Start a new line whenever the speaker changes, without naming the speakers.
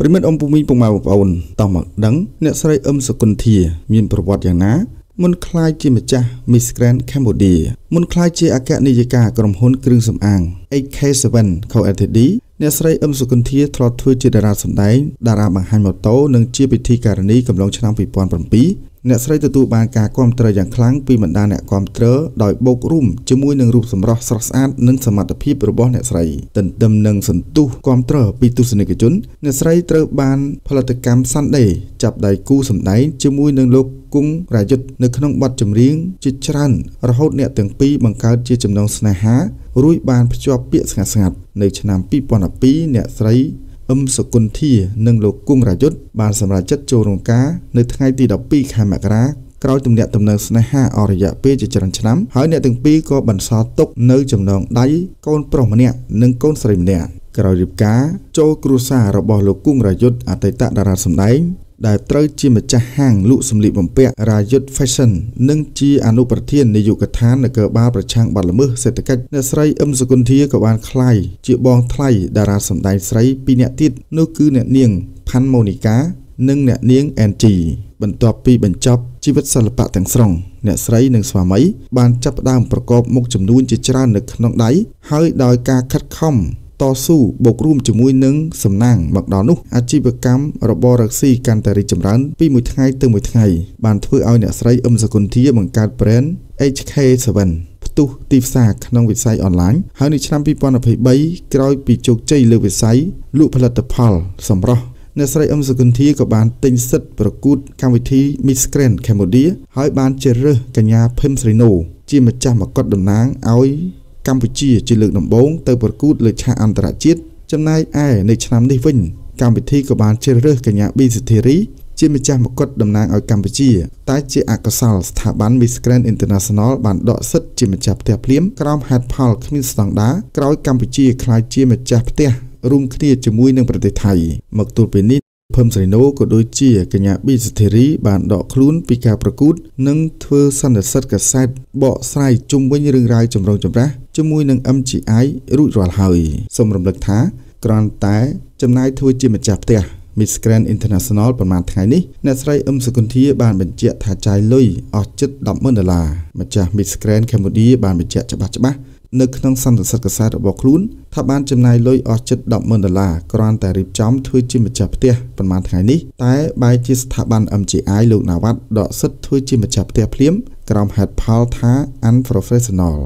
ប្រិមិត្តអ៊ំពុំមីងពុកម៉ែបងប្អូនតោះមកដឹងអ្នកស្រីអ៊ឹមសុគន្ធាមានប្រវត្តិយ៉ាងណាមុនខ្លាយជាម្ចាស់ Miss Grand Cambodia មុនខ្លាយជាអគ្គនាយិកាក្រុមហ៊ុនគ្រឿងសម្អាង AK7 Co Ltd អ្នកស្រីអឹមសុគន្ធាធ្លាប់ធ្វើជាតារាសម្ដែងតារាបង្ហាញម៉ូតូនិងជាពិធីការនីកំឡុងឆ្នាំ2007អ្នកស្រីទទួលបានការគាំទ្រយ៉ាងខ្លាំងពីបណ្ដាអ្នកគាំទ្រដោយបូករួមជាមួយនឹងរូបសម្រស់ស្រស់ស្អាតនិងសមត្ថភាពរបស់អ្នកស្រីទន្ទឹមនឹងសន្ទុះគាំទ្រពីទស្សនិកជនអ្នកស្រីត្រូវបានផលិតកម្ម Sunday ចាប់ដៃគូសម្ដែងជាមួយនឹងលោកគង់រាយុទ្ធនៅក្នុងបទចម្រៀងជាច្រើនរហូតអ្នកទាំងពីរបង្កើតជាចំណងស្នេហារួចបានភ្ជាប់ពាក្យស្ងាត់ស្ងាត់នៅឆ្នាំ2012អ្នកស្រីអឹមសុគន្ធានិងលោកគង់រាយុទ្ធបានសម្រេចចិត្តចូលរោងការនៅថ្ងៃទី12ខែមករាក្រោយទំនាក់ទំនងស្នេហាអររយៈពេលជាច្រើនឆ្នាំហើយអ្នកទាំងពីរក៏បន្សល់ទុកនៅចំណងដៃកូនប្រុសម្នាក់និងកូនស្រីម្នាក់ក្រោយរៀបការចូលគ្រួសាររបស់លោកគង់រាយុទ្ធអតីតតារាសម្ដែងដែលត្រូវជាម្ចាស់ហាងលក់សម្លៀកបំពាក់រាយុទ្ធ Fashion និងជាអនុប្រធាននាយកដ្ឋាននគរបាលប្រឆាំងបទល្មើសសេដ្ឋកិច្ចអ្នកស្រីអឹមសុគន្ធាក៏បានថ្លៃជាបងថ្លៃតារាសម្ដែងស្រីពីរនាក់ទៀតនោះគឺអ្នកនាងផាន់ម៉ូនីកានិងអ្នកនាងអែនជីបន្ទាប់ពីបញ្ចប់ជីវិតសិល្បៈទាំងស្រុងអ្នកស្រី និងស្វាមី បានចាប់ផ្ដើមប្រកបមុខជំនួញជាច្រើននៅក្នុងដៃហើយដោយការខិតខំតស៊ូបូករួមជាមួយនឹងសំណាងមកដល់នោះអាជីវកម្មរបររកស៊ីកាន់តែរីកចម្រើនពីមួយថ្ងៃទៅមួយថ្ងៃបានធ្វើឲ្យអ្នកស្រីអឹមសកុន្ធាបង្កើត brand HK7 ផ្ទុះទីផ្សារក្នុងវិស័យអនឡាញហើយនៅឆ្នាំ2023ក្រោយពីជោគជ័យលើវិស័យលក់ផលិតផល សម្រស់អ្នកស្រីអឹមសុគន្ធាក៏បានទិញសិទ្ធិប្រកួតកម្មវិធី Miss Grand Cambodia ហើយបានជ្រើសរើសកញ្ញាភឹមស្រីណូជាម្ចាស់មកុដតំណាងឲ្យកម្ពុជាជាលើកដំបូងទៅប្រកួតលើឆាកអន្តរជាតិចំណែកឯនៅឆ្នាំនេះវិញកម្មវិធីក៏បានជ្រើសរើសកញ្ញាប៊ីសិធីរីជាម្ចាស់មកុដតំណាងឲ្យកម្ពុជាតែជាអកុសលស្ថាប័ន Miss Grand International បានដកសិទ្ធិជាម្ចាស់ផ្ទះភ្លាមក្រោមហេតុផលគ្មានស្តង់ដារក្រោយកម្ពុជាក្លាយជាម្ចាស់ផ្ទះរួមគ្នាជាមួយនឹងប្រទេសថៃមកទល់ពេលនេះភឹមស្រីណូក៏ដូចជាកញ្ញាប៊ីសធីរីបានដកខ្លួនពីការប្រកួតនិងធ្វើសន្និសិទកាសែតបកស្រាយជុំវិញរឿងរ៉ាវចម្រូងចម្រាសជាមួយនឹង MGI រួចរាល់ហើយសូមរំលឹកថាគ្រាន់តែចំណាយធ្វើជាម្ចាស់ផ្ទះ Miss Grand International ប្រហែលថ្ងៃនេះអ្នកស្រីអឹមសុគន្ធាបានបញ្ជាក់ថាចាយលុយអស់ជិត100,000ដុល្លារម្ចាស់ Miss Grand Cambodia បានបញ្ជាក់ច្បាស់ច្បាស់នៅក្នុងសន្និសិទកសែតរបស់ខ្លួនថាបានចំណាយលុយអស់ជិត100000ដុល្លារគ្រាន់តែរៀបចំធ្វើជាម្ចាស់ផ្ទះប្រហែលថ្ងៃនេះតែបែរជាស្ថាប័ន MGI លោកណាវ៉ាត់ដកសិទ្ធធ្វើជាម្ចាស់ផ្ទះភ្លាមក្រោមហេតុផលថា unprofessional